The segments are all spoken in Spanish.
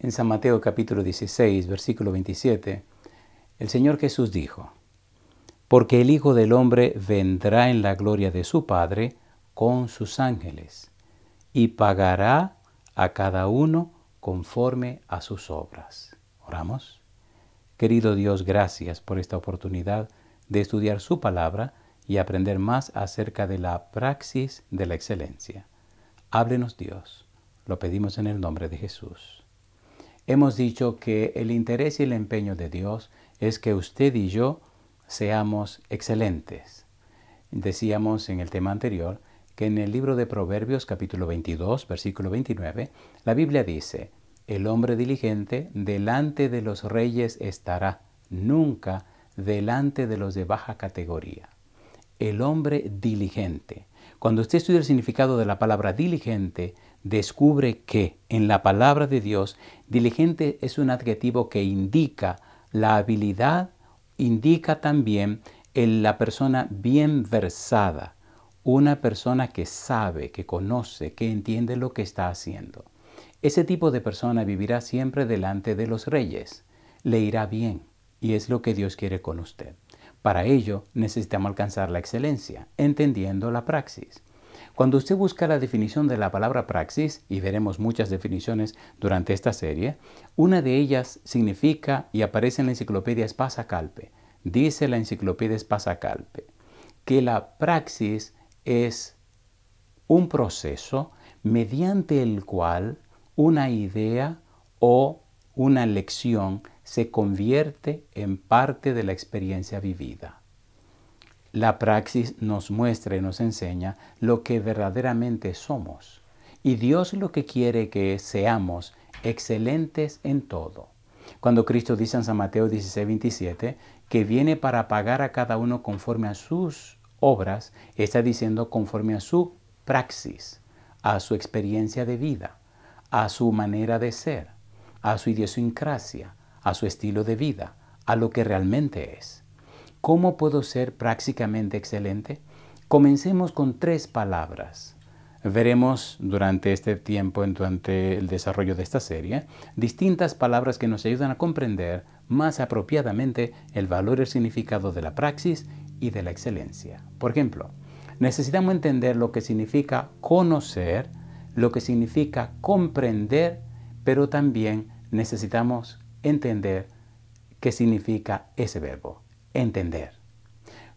En San Mateo capítulo 16, versículo 27, el Señor Jesús dijo, Porque el Hijo del Hombre vendrá en la gloria de su Padre con sus ángeles, y pagará a cada uno conforme a sus obras. Oramos. Querido Dios, gracias por esta oportunidad de estudiar su palabra y aprender más acerca de la praxis de la excelencia. Háblenos Dios. Lo pedimos en el nombre de Jesús. Hemos dicho que el interés y el empeño de Dios es que usted y yo seamos excelentes. Decíamos en el tema anterior que en el libro de Proverbios capítulo 22, versículo 29, la Biblia dice, el hombre diligente delante de los reyes estará, nunca delante de los de baja categoría. El hombre diligente. Cuando usted estudia el significado de la palabra diligente, descubre que en la palabra de Dios, diligente es un adjetivo que indica la habilidad, indica también en la persona bien versada, una persona que sabe, que conoce, que entiende lo que está haciendo. Ese tipo de persona vivirá siempre delante de los reyes, le irá bien y es lo que Dios quiere con usted. Para ello necesitamos alcanzar la excelencia, entendiendo la praxis. Cuando usted busca la definición de la palabra praxis, y veremos muchas definiciones durante esta serie, una de ellas significa y aparece en la enciclopedia Espasa Calpe. Dice la enciclopedia Espasa Calpe que la praxis es un proceso mediante el cual una idea o una lección se convierte en parte de la experiencia vivida. La praxis nos muestra y nos enseña lo que verdaderamente somos. Y Dios lo que quiere que seamos excelentes en todo. Cuando Cristo dice en San Mateo 16, 27, que viene para pagar a cada uno conforme a sus obras, está diciendo conforme a su praxis, a su experiencia de vida, a su manera de ser, a su idiosincrasia, a su estilo de vida, a lo que realmente es. ¿Cómo puedo ser prácticamente excelente? Comencemos con tres palabras. Veremos durante este tiempo, durante el desarrollo de esta serie, distintas palabras que nos ayudan a comprender más apropiadamente el valor y el significado de la praxis y de la excelencia. Por ejemplo, necesitamos entender lo que significa conocer, lo que significa comprender, pero también necesitamos entender qué significa ese verbo entender.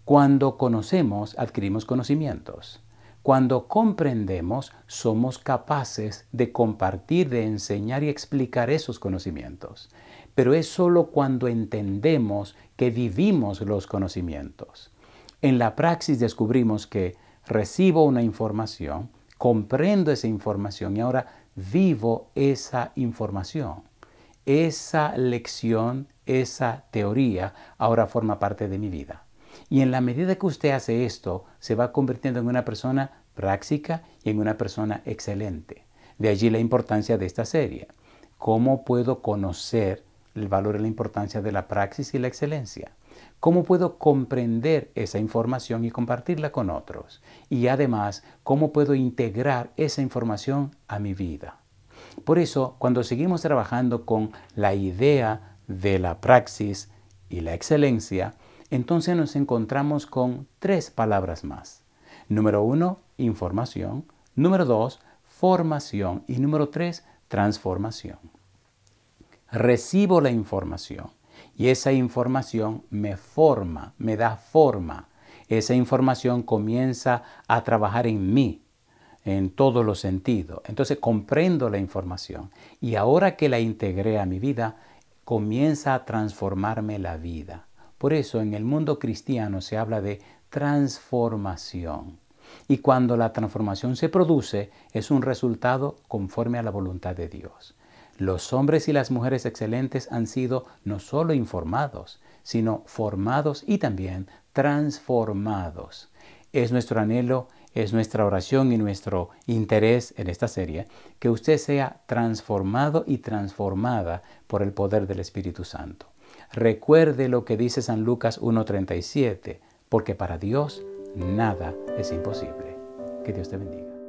Cuando conocemos, adquirimos conocimientos. Cuando comprendemos, somos capaces de compartir, de enseñar y explicar esos conocimientos. Pero es solo cuando entendemos que vivimos los conocimientos. En la praxis descubrimos que recibo una información, comprendo esa información y ahora vivo esa información esa lección, esa teoría ahora forma parte de mi vida. Y en la medida que usted hace esto, se va convirtiendo en una persona práctica y en una persona excelente. De allí la importancia de esta serie. ¿Cómo puedo conocer el valor y la importancia de la praxis y la excelencia? ¿Cómo puedo comprender esa información y compartirla con otros? Y además, ¿cómo puedo integrar esa información a mi vida? Por eso, cuando seguimos trabajando con la idea de la praxis y la excelencia, entonces nos encontramos con tres palabras más. Número uno, información. Número dos, formación. Y número tres, transformación. Recibo la información y esa información me forma, me da forma. Esa información comienza a trabajar en mí, en todos los sentidos. Entonces comprendo la información y ahora que la integré a mi vida, comienza a transformarme la vida. Por eso en el mundo cristiano se habla de transformación. Y cuando la transformación se produce, es un resultado conforme a la voluntad de Dios. Los hombres y las mujeres excelentes han sido no solo informados, sino formados y también transformados. Es nuestro anhelo es nuestra oración y nuestro interés en esta serie que usted sea transformado y transformada por el poder del Espíritu Santo. Recuerde lo que dice San Lucas 1.37, porque para Dios nada es imposible. Que Dios te bendiga.